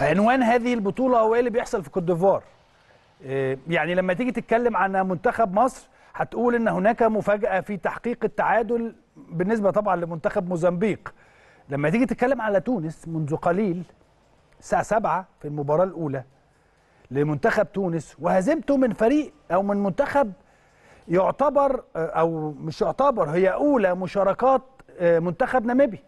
عنوان هذه البطوله هو ايه اللي بيحصل في كوت ديفوار إيه، يعني لما تيجي تتكلم عن منتخب مصر هتقول ان هناك مفاجاه في تحقيق التعادل بالنسبه طبعا لمنتخب موزمبيق لما تيجي تتكلم على تونس منذ قليل الساعه 7 في المباراه الاولى لمنتخب تونس وهزمته من فريق او من منتخب يعتبر آه، او مش يعتبر هي اولى مشاركات آه، منتخب ناميبي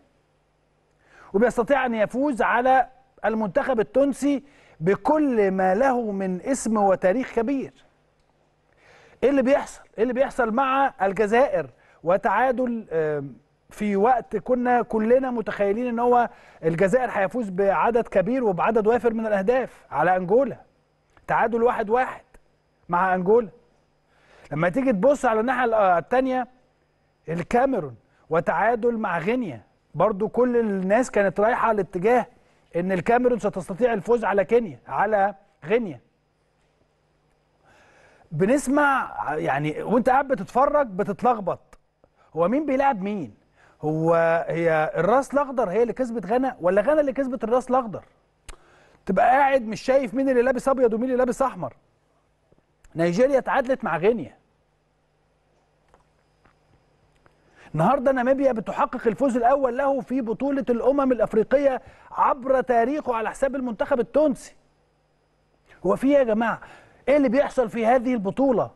وبيستطيع ان يفوز على المنتخب التونسي بكل ما له من اسم وتاريخ كبير ايه اللي بيحصل ايه اللي بيحصل مع الجزائر وتعادل في وقت كنا كلنا متخيلين ان هو الجزائر هيفوز بعدد كبير وبعدد وافر من الاهداف على انجولا تعادل واحد واحد مع انجولا لما تيجي تبص على الناحيه الثانيه آه، الكاميرون وتعادل مع غينيا برضو كل الناس كانت رايحه لاتجاه ان الكاميرون ستستطيع الفوز على كينيا على غينيا بنسمع يعني وانت قاعد بتتفرج بتتلخبط هو مين بيلعب مين هو هي الراس الاخضر هي اللي كسبت غانا ولا غانا اللي كسبت الراس الاخضر تبقى قاعد مش شايف مين اللي لابس ابيض ومين اللي لابس احمر نيجيريا تعادلت مع غينيا النهارده ناميبيا بتحقق الفوز الاول له في بطوله الامم الافريقيه عبر تاريخه على حساب المنتخب التونسي هو في إيه يا جماعه ايه اللي بيحصل في هذه البطوله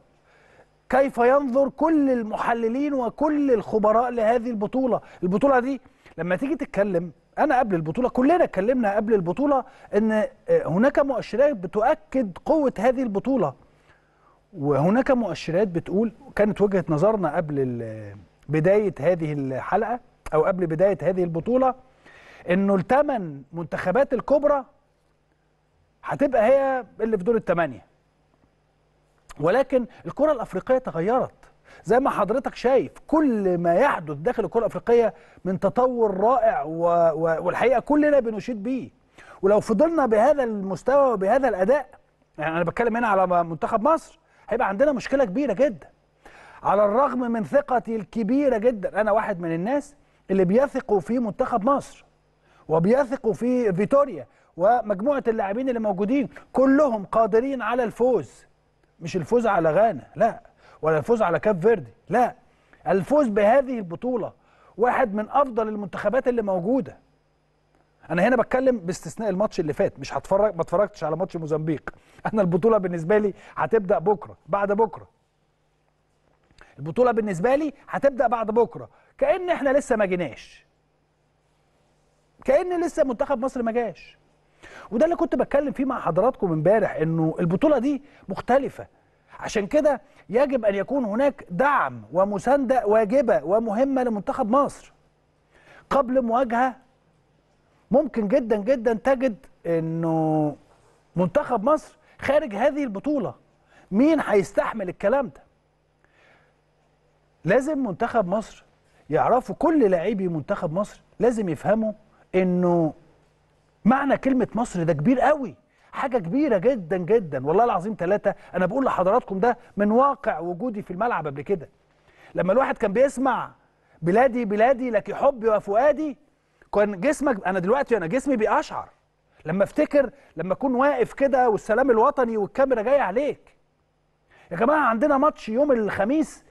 كيف ينظر كل المحللين وكل الخبراء لهذه البطوله البطوله دي لما تيجي تتكلم انا قبل البطوله كلنا اتكلمنا قبل البطوله ان آه، هناك مؤشرات بتؤكد قوه هذه البطوله وهناك مؤشرات بتقول كانت وجهه نظرنا قبل بدايه هذه الحلقه او قبل بدايه هذه البطوله انه الثمان منتخبات الكبرى هتبقى هي اللي في دور الثمانيه ولكن الكره الافريقيه تغيرت زي ما حضرتك شايف كل ما يحدث داخل الكره الافريقيه من تطور رائع و... و... والحقيقه كلنا بنشيد بيه ولو فضلنا بهذا المستوى وبهذا الاداء يعني انا بتكلم هنا على منتخب مصر هيبقى عندنا مشكله كبيره جدا على الرغم من ثقتي الكبيرة جدا أنا واحد من الناس اللي بيثقوا في منتخب مصر وبيثقوا في فيتوريا ومجموعة اللاعبين اللي موجودين كلهم قادرين على الفوز مش الفوز على غانا لا ولا الفوز على كاب فيردي لا الفوز بهذه البطولة واحد من أفضل المنتخبات اللي موجودة أنا هنا بتكلم باستثناء الماتش اللي فات مش هتفرج ما اتفرجتش على ماتش موزمبيق أنا البطولة بالنسبة لي هتبدأ بكرة بعد بكرة البطوله بالنسبه لي هتبدا بعد بكره كان احنا لسه ما جيناش كان لسه منتخب مصر ما جاش وده اللي كنت بتكلم فيه مع حضراتكم امبارح انه البطوله دي مختلفه عشان كده يجب ان يكون هناك دعم ومسانده واجبه ومهمه لمنتخب مصر قبل مواجهه ممكن جدا جدا تجد انه منتخب مصر خارج هذه البطوله مين هيستحمل الكلام ده لازم منتخب مصر يعرفوا كل لاعبي منتخب مصر لازم يفهموا انه معنى كلمه مصر ده كبير قوي حاجه كبيره جدا جدا والله العظيم ثلاثه انا بقول لحضراتكم ده من واقع وجودي في الملعب قبل كده لما الواحد كان بيسمع بلادي بلادي لك حبي وفؤادي كان جسمك انا دلوقتي انا جسمي بيقشعر لما افتكر لما اكون واقف كده والسلام الوطني والكاميرا جايه عليك يا جماعه عندنا ماتش يوم الخميس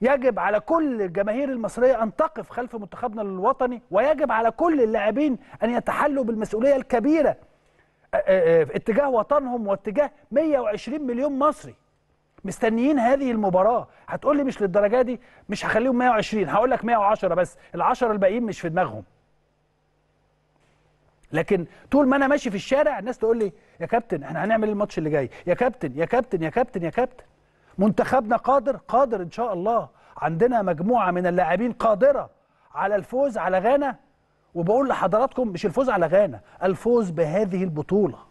يجب على كل الجماهير المصرية أن تقف خلف منتخبنا الوطني ويجب على كل اللاعبين أن يتحلوا بالمسؤولية الكبيرة آه، آه، آه، اتجاه وطنهم واتجاه 120 مليون مصري مستنيين هذه المباراة هتقول لي مش للدرجة دي مش هخليهم 120 هقول لك 110 بس العشرة الباقيين مش في دماغهم لكن طول ما انا ماشي في الشارع الناس تقول لي يا كابتن احنا هنعمل إيه الماتش اللي جاي يا كابتن يا كابتن يا كابتن يا كابتن منتخبنا قادر قادر ان شاء الله عندنا مجموعه من اللاعبين قادره على الفوز على غانا وبقول لحضراتكم مش الفوز على غانا الفوز بهذه البطوله